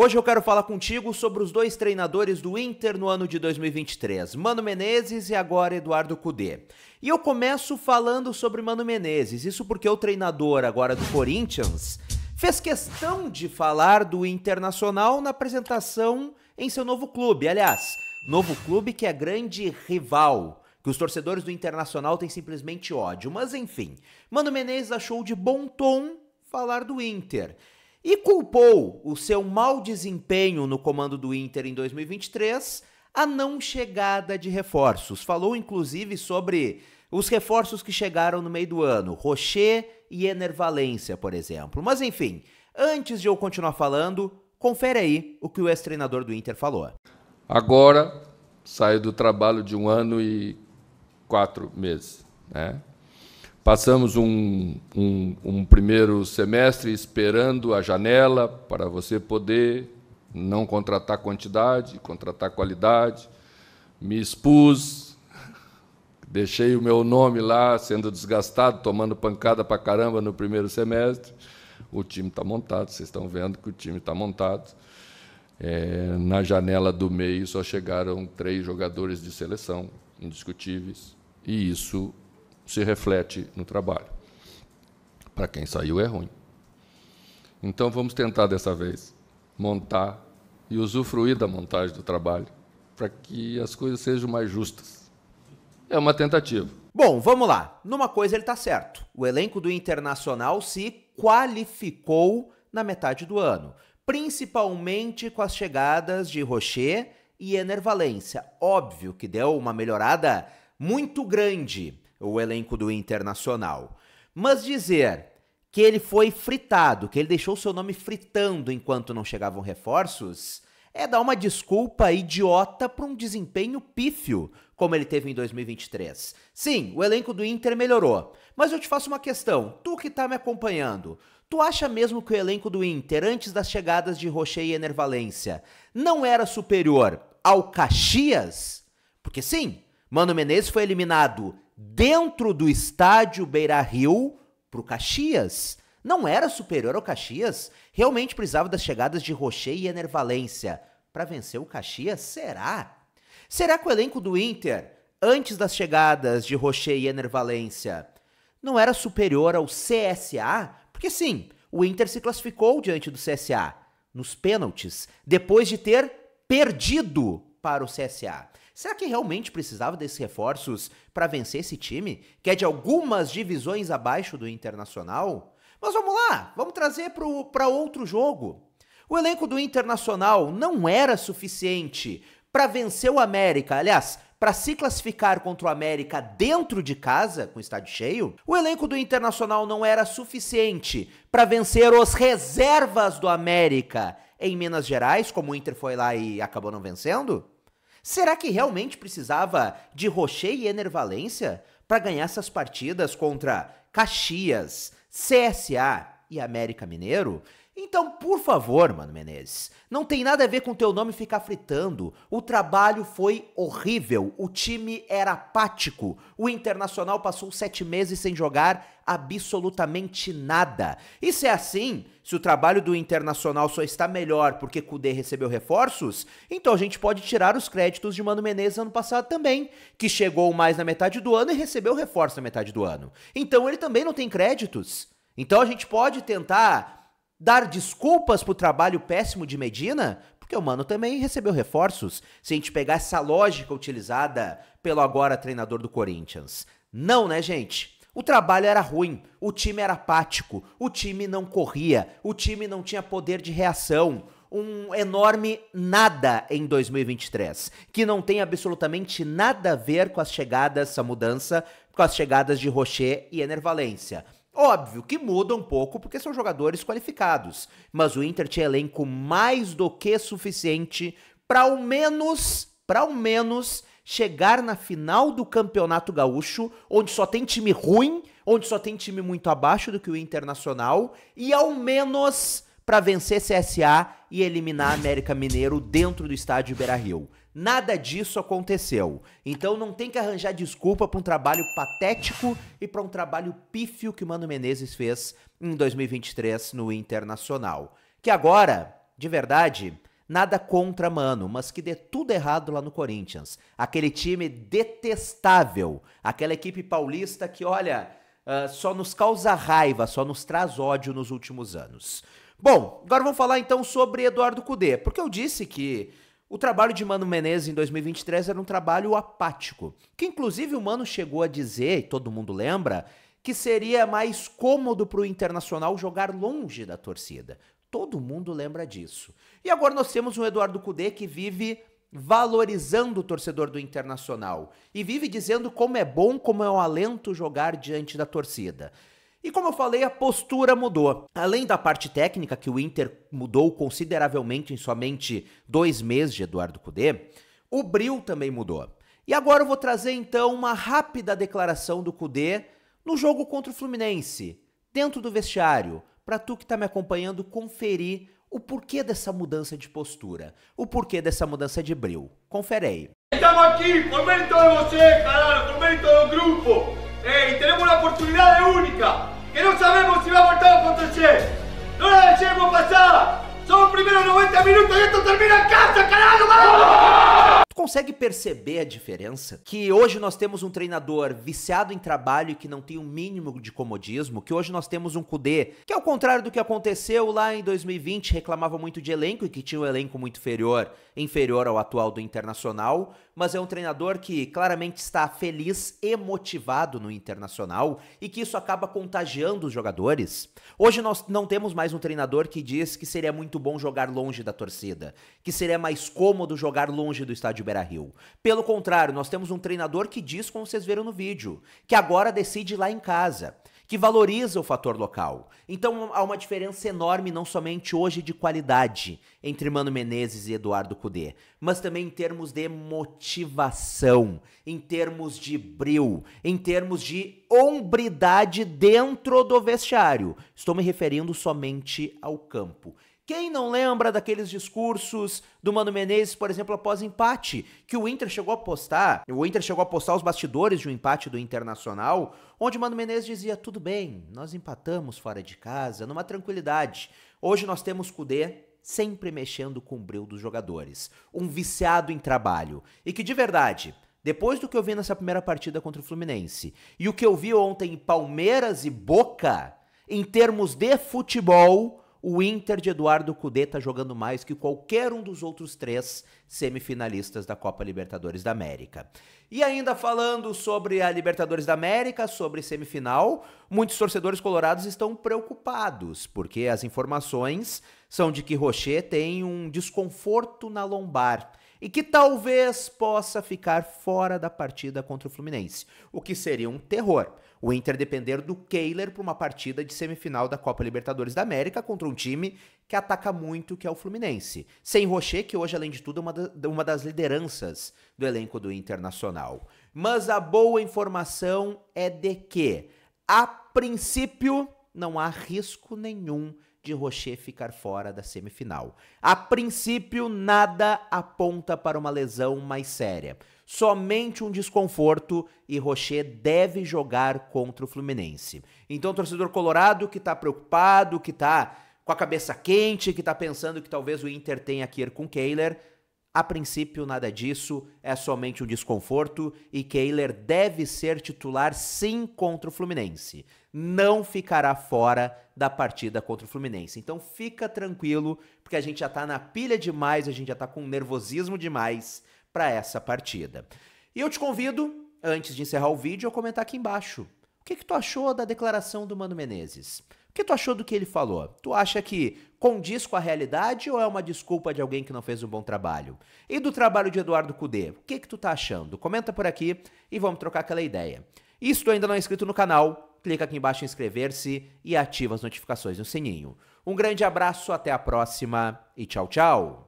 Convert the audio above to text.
Hoje eu quero falar contigo sobre os dois treinadores do Inter no ano de 2023, Mano Menezes e agora Eduardo Cudê. E eu começo falando sobre Mano Menezes, isso porque o treinador agora do Corinthians fez questão de falar do Internacional na apresentação em seu novo clube. Aliás, novo clube que é grande rival que os torcedores do Internacional têm simplesmente ódio. Mas enfim, Mano Menezes achou de bom tom falar do Inter e culpou o seu mau desempenho no comando do Inter em 2023 a não chegada de reforços. Falou inclusive sobre os reforços que chegaram no meio do ano, Rocher e Enervalência, por exemplo. Mas enfim, antes de eu continuar falando, confere aí o que o ex-treinador do Inter falou. Agora saio do trabalho de um ano e quatro meses, né? Passamos um, um, um primeiro semestre esperando a janela para você poder não contratar quantidade, contratar qualidade. Me expus, deixei o meu nome lá sendo desgastado, tomando pancada para caramba no primeiro semestre. O time está montado, vocês estão vendo que o time está montado. É, na janela do meio só chegaram três jogadores de seleção indiscutíveis, e isso se reflete no trabalho. Para quem saiu é ruim. Então vamos tentar dessa vez montar e usufruir da montagem do trabalho para que as coisas sejam mais justas. É uma tentativa. Bom, vamos lá. Numa coisa ele está certo. O elenco do Internacional se qualificou na metade do ano, principalmente com as chegadas de Rocher e Enervalência. Óbvio que deu uma melhorada muito grande o elenco do Internacional. Mas dizer que ele foi fritado, que ele deixou seu nome fritando enquanto não chegavam reforços, é dar uma desculpa idiota para um desempenho pífio, como ele teve em 2023. Sim, o elenco do Inter melhorou, mas eu te faço uma questão, tu que está me acompanhando, tu acha mesmo que o elenco do Inter, antes das chegadas de Rocher e Enervalência, não era superior ao Caxias? Porque sim, Mano Menezes foi eliminado dentro do estádio Beira Rio para o Caxias. Não era superior ao Caxias? Realmente precisava das chegadas de Rocher e Enervalência. Para vencer o Caxias? Será? Será que o elenco do Inter, antes das chegadas de Rocher e Enervalência, não era superior ao CSA? Porque sim, o Inter se classificou diante do CSA nos pênaltis, depois de ter perdido para o CSA. Será que realmente precisava desses reforços para vencer esse time, que é de algumas divisões abaixo do Internacional? Mas vamos lá, vamos trazer para outro jogo. O elenco do Internacional não era suficiente para vencer o América, aliás, para se classificar contra o América dentro de casa, com o estádio cheio, o elenco do Internacional não era suficiente para vencer os reservas do América em Minas Gerais, como o Inter foi lá e acabou não vencendo? Será que realmente precisava de Rocher e enervalência para ganhar essas partidas contra Caxias, CSA e América Mineiro? Então, por favor, Mano Menezes, não tem nada a ver com teu nome ficar fritando. O trabalho foi horrível, o time era apático, o Internacional passou sete meses sem jogar absolutamente nada. E se é assim, se o trabalho do Internacional só está melhor porque Kudê recebeu reforços, então a gente pode tirar os créditos de Mano Menezes ano passado também, que chegou mais na metade do ano e recebeu reforço na metade do ano. Então ele também não tem créditos. Então a gente pode tentar Dar desculpas pro trabalho péssimo de Medina? Porque o Mano também recebeu reforços. Se a gente pegar essa lógica utilizada pelo agora treinador do Corinthians. Não, né, gente? O trabalho era ruim, o time era apático, o time não corria, o time não tinha poder de reação um enorme nada em 2023, que não tem absolutamente nada a ver com as chegadas, essa mudança, com as chegadas de Rocher e Enervalência. Óbvio que muda um pouco porque são jogadores qualificados, mas o Inter tinha elenco mais do que suficiente para ao menos, para ao menos chegar na final do Campeonato Gaúcho, onde só tem time ruim, onde só tem time muito abaixo do que o Internacional e ao menos para vencer CSA e eliminar a América Mineiro dentro do estádio Beira-Rio. Nada disso aconteceu. Então não tem que arranjar desculpa para um trabalho patético e para um trabalho pífio que Mano Menezes fez em 2023 no Internacional. Que agora, de verdade, nada contra Mano, mas que dê tudo errado lá no Corinthians. Aquele time detestável, aquela equipe paulista que, olha, uh, só nos causa raiva, só nos traz ódio nos últimos anos. Bom, agora vamos falar então sobre Eduardo Cudê, porque eu disse que o trabalho de Mano Menezes em 2023 era um trabalho apático, que inclusive o Mano chegou a dizer, e todo mundo lembra, que seria mais cômodo para o Internacional jogar longe da torcida. Todo mundo lembra disso. E agora nós temos um Eduardo Cudê que vive valorizando o torcedor do Internacional e vive dizendo como é bom, como é um alento jogar diante da torcida. E como eu falei, a postura mudou. Além da parte técnica, que o Inter mudou consideravelmente em somente dois meses de Eduardo Cudê, o Bril também mudou. E agora eu vou trazer então uma rápida declaração do Cudê no jogo contra o Fluminense, dentro do vestiário, para tu que está me acompanhando conferir o porquê dessa mudança de postura, o porquê dessa mudança de bril. Confere aí. Estamos aqui, por meio de você, caralho, por mérito do grupo. e temos uma oportunidade única que não sabemos se vai a votar o contra Che. No la dejemos São os primeiros 90 minutos e então termina a casa, caralho, mano! Tu consegue perceber a diferença? Que hoje nós temos um treinador viciado em trabalho e que não tem o um mínimo de comodismo, que hoje nós temos um Kudê, que ao contrário do que aconteceu lá em 2020, reclamava muito de elenco e que tinha um elenco muito inferior inferior ao atual do Internacional, mas é um treinador que claramente está feliz e motivado no Internacional e que isso acaba contagiando os jogadores. Hoje nós não temos mais um treinador que diz que seria muito bom jogar longe da torcida, que seria mais cômodo jogar longe do estádio Beira-Rio. Pelo contrário, nós temos um treinador que diz, como vocês viram no vídeo, que agora decide lá em casa que valoriza o fator local. Então há uma diferença enorme, não somente hoje de qualidade, entre Mano Menezes e Eduardo Cudê, mas também em termos de motivação, em termos de bril, em termos de hombridade dentro do vestiário. Estou me referindo somente ao campo. Quem não lembra daqueles discursos do Mano Menezes, por exemplo, após empate, que o Inter chegou a postar, o Inter chegou a postar os bastidores de um empate do Internacional, onde o Mano Menezes dizia: "Tudo bem, nós empatamos fora de casa, numa tranquilidade. Hoje nós temos Cudê sempre mexendo com o bril dos jogadores, um viciado em trabalho, e que de verdade depois do que eu vi nessa primeira partida contra o Fluminense e o que eu vi ontem em Palmeiras e Boca, em termos de futebol, o Inter de Eduardo Cudê está jogando mais que qualquer um dos outros três semifinalistas da Copa Libertadores da América. E ainda falando sobre a Libertadores da América, sobre semifinal, muitos torcedores colorados estão preocupados, porque as informações são de que Rocher tem um desconforto na lombar e que talvez possa ficar fora da partida contra o Fluminense, o que seria um terror. O Inter depender do Kehler para uma partida de semifinal da Copa Libertadores da América contra um time que ataca muito, que é o Fluminense. Sem Rocher, que hoje, além de tudo, é uma, da, uma das lideranças do elenco do Internacional. Mas a boa informação é de que, a princípio, não há risco nenhum de Rocher ficar fora da semifinal. A princípio, nada aponta para uma lesão mais séria. Somente um desconforto e Rocher deve jogar contra o Fluminense. Então, torcedor colorado que está preocupado, que está com a cabeça quente, que está pensando que talvez o Inter tenha que ir com Kehler, a princípio, nada disso, é somente um desconforto e Kehler deve ser titular sim contra o Fluminense. Não ficará fora da partida contra o Fluminense. Então fica tranquilo, porque a gente já tá na pilha demais, a gente já tá com nervosismo demais para essa partida. E eu te convido, antes de encerrar o vídeo, a comentar aqui embaixo. O que, que tu achou da declaração do Mano Menezes? que tu achou do que ele falou? Tu acha que condiz com a realidade ou é uma desculpa de alguém que não fez um bom trabalho? E do trabalho de Eduardo Cudê, o que, que tu tá achando? Comenta por aqui e vamos trocar aquela ideia. E se tu ainda não é inscrito no canal, clica aqui embaixo em inscrever-se e ativa as notificações no sininho. Um grande abraço, até a próxima e tchau, tchau!